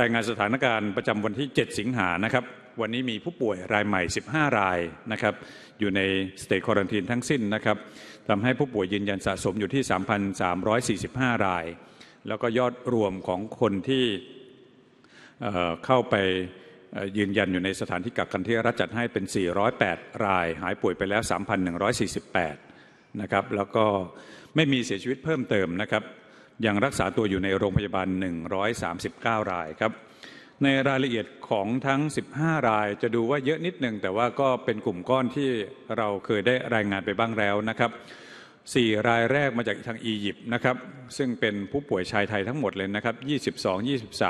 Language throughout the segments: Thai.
รายงานสถานการณ์ประจำวันที่ 7 สิงหานะครับ วันนี้มีผู้ป่วยรายใหม่ 15 ราย นะครับ อยู่ในสเตจควอรันทีนทั้งสิ้น นะครับ ทำให้ผู้ป่วยยืนยันสะสมอยู่ที่ 3,345 ราย แล้วก็ยอดรวมของคนที่เข้าไปยืนยันอยู่ในสถานที่กักกันที่รัฐจัดให้เป็น 408 ราย หายป่วยไปแล้ว 3,148 นะครับ แล้วก็ไม่มีเสียชีวิตเพิ่มเติมนะครับยังรักษาตัวอยู่ในโรงพยาบาล 139 รายครับ ในรายละเอียดของทั้ง 15 รายจะดูว่าเยอะนิดหนึ่งแต่ว่าก็เป็นกลุ่มก้อนที่เราเคยได้รายงานไปบ้างแล้วนะครับสี่รายแรกมาจากทางอียิปต์นะครับ ซึ่งเป็นผู้ป่วยชายไทยทั้งหมดเลยนะครับ 22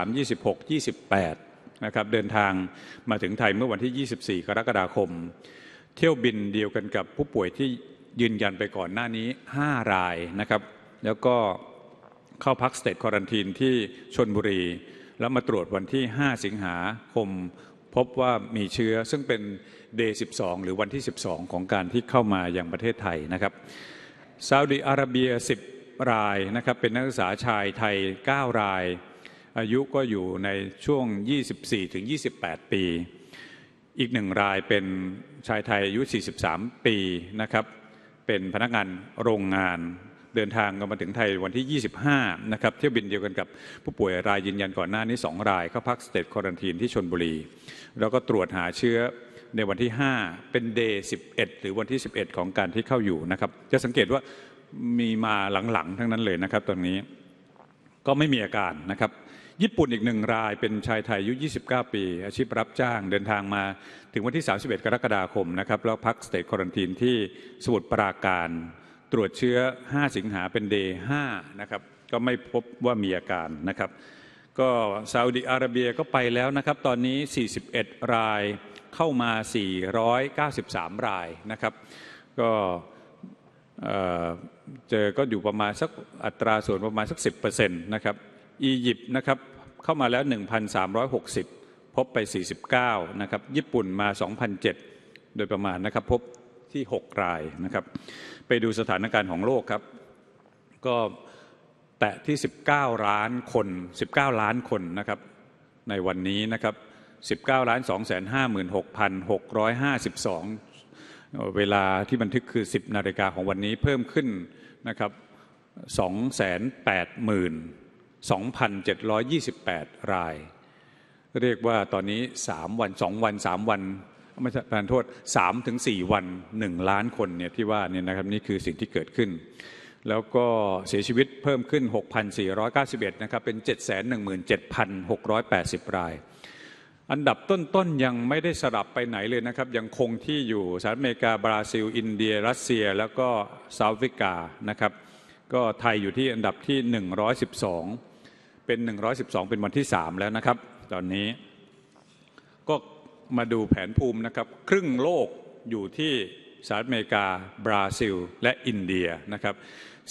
23 26 28นะครับเดินทางมาถึงไทยเมื่อวันที่ 24กรกฎาคม เที่ยวบินเดียวกันกับผู้ป่วยที่ยืนยันไปก่อนหน้านี้5รายนะครับแล้วก็เข้าพักสเตทควอรันทีนที่ชนบุรีแล้วมาตรวจวันที่ 5 สิงหาคมพบว่ามีเชื้อซึ่งเป็นเดย์12 หรือวันที่ 12 ของการที่เข้ามาอย่างประเทศไทยนะครับซาอุดีอาระเบีย 10 รายนะครับ เป็นนักศึกษาชายไทย 9 ราย อายุก็อยู่ในช่วง 24ถึง28 ปี อีกหนึ่งรายเป็นชายไทยอายุ 43 ปีนะครับ เป็นพนักงานโรงงานเดินทางกันมาถึงไทยวันที่ 25 นะครับ เที่ยวบินเดียวกันกับผู้ป่วยรายยืนยันก่อนหน้านี้ 2 รายเข้าพักสเตทควอนตีนที่ชนบุรี แล้วก็ตรวจหาเชื้อในวันที่ 5 เป็นเดย์11 หรือวันที่ 11 ของการที่เข้าอยู่นะครับ จะสังเกตว่ามีมาหลังๆ ทั้งนั้นเลยนะครับตอนนี้ก็ไม่มีอาการนะครับ ญี่ปุ่นอีกหนึ่งรายเป็นชายไทยอายุ 29 ปี อาชีพรับจ้าง เดินทางมาถึงวันที่ 31 กรกฎาคมนะครับแล้วพักสเตทควอนตีนที่สมุทรปราการตรวจเชื้อ 5 สิงหาเป็นเดย์5นะครับ ก็ไม่พบว่ามีอาการนะครับ ก็ซาอุดิอาระเบียก็ไปแล้วนะครับ ตอนนี้ 41 รายเข้ามา 493 รายนะครับ ก็เจอก็อยู่ประมาณสักอัตราส่วนประมาณสัก 10%นะครับ อียิปต์นะครับเข้ามาแล้ว 1,360 พบไป 49 นะครับ ญี่ปุ่นมา 2,007 โดยประมาณนะครับพบที่6ราย นะครับ ไปดูสถานการณ์ของโลกครับก็แตะที่ 19 ล้านคน 19 ล้านคนนะครับ ในวันนี้นะครับ 19ล้าน2 5 6 6 5 2 เวลาที่บันทึกคือ 10 นาฬิกาของวันนี้เพิ่มขึ้นนะครับ 2,8,2,728 ราย เรียกว่าตอนนี้3วัน2 วัน 3 วันไม่ใช่ประทานโทษ3ถึง4วัน 1 ล้านคนเนี่ยที่ว่าเนี่ยนะครับนี่คือสิ่งที่เกิดขึ้น แล้วก็เสียชีวิตเพิ่มขึ้น 6,491 นะครับ เป็น 717,680ราย อันดับต้นๆยังไม่ได้สลับไปไหนเลยนะครับ ยังคงที่อยู่สหรัฐอเมริกา บราซิล อินเดีย รัสเซีย แล้วก็เซาท์แฟริกา นะครับ ก็ไทยอยู่ที่อันดับที่ 112 เป็น112 เป็นวันที่3แล้วนะครับ ตอนนี้ก็มาดูแผนภูมินะครับครึ่งโลกอยู่ที่สหรัฐอเมริกา บราซิลและอินเดียนะครับ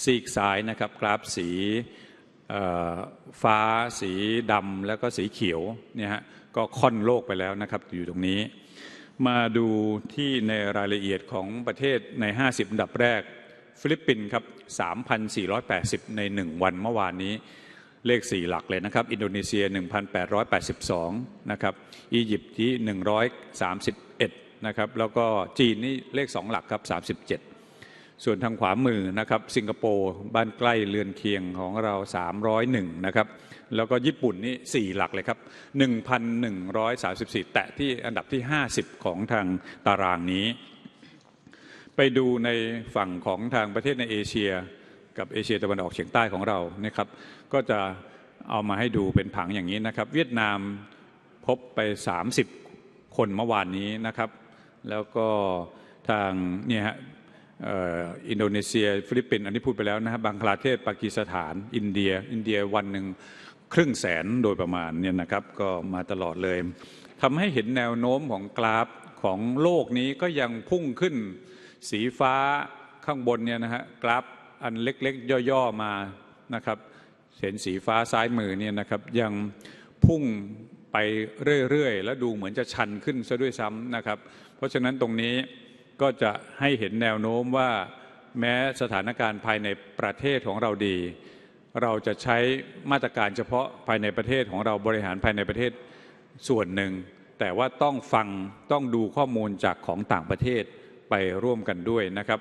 ซีกซ้ายนะครับกราฟสีฟ้าสีดำแล้วก็สีเขียวเนี่ยฮะก็ค่อนโลกไปแล้วนะครับอยู่ตรงนี้ มาดูที่ในรายละเอียดของประเทศใน 50อันดับแรก ฟิลิปปินส์ครับ3,480 ใน 1 วันเมื่อวานนี้เลข 4 หลักเลยนะครับ อินโดนีเซีย 1,882นะครับอียิปต์ที่ 131 นะครับแล้วก็จีนนี่เลข 2 หลักครับ37 ส่วนทางขวามือนะครับสิงคโปร์บ้านใกล้ เรือนเคียงของเรา 301นะครับแล้วก็ญี่ปุ่นนี่4หลักเลยครับ 1,134 แตะที่อันดับที่ 50 ของทางตารางนี้ ไปดูในฝั่งของทางประเทศในเอเชียกับเอเชียตะวันออกเฉียงใต้ของเรานะครับ ก็จะเอามาให้ดูเป็นผังอย่างนี้นะครับ เวียดนามพบไป 30 คนเมื่อวานนี้นะครับ แล้วก็ทางเนี่ยฮะอินโดนีเซีย ฟิลิปปินส์อันนี้พูดไปแล้วนะครับบังคลาเทศปากีสถาน อินเดีย อินเดียวันหนึ่งครึ่งแสนโดยประมาณเนี่ยนะครับ ก็มาตลอดเลย ทำให้เห็นแนวโน้มของกราฟของโลกนี้ก็ยังพุ่งขึ้นสีฟ้าข้างบนเนี่ยนะฮะกราฟอันเล็กๆย่อๆมานะครับเห็นสีฟ้าซ้ายมือเนี่ยนะครับ ยังพุ่งไปเรื่อยๆ และดูเหมือนจะชันขึ้นซะด้วยซ้ำนะครับ เพราะฉะนั้นตรงนี้ก็จะให้เห็นแนวโน้มว่าแม้สถานการณ์ภายในประเทศของเราดี เราจะใช้มาตรการเฉพาะภายในประเทศของเราบริหารภายในประเทศส่วนหนึ่ง แต่ว่าต้องฟังต้องดูข้อมูลจากของต่างประเทศไปร่วมกันด้วยนะครับ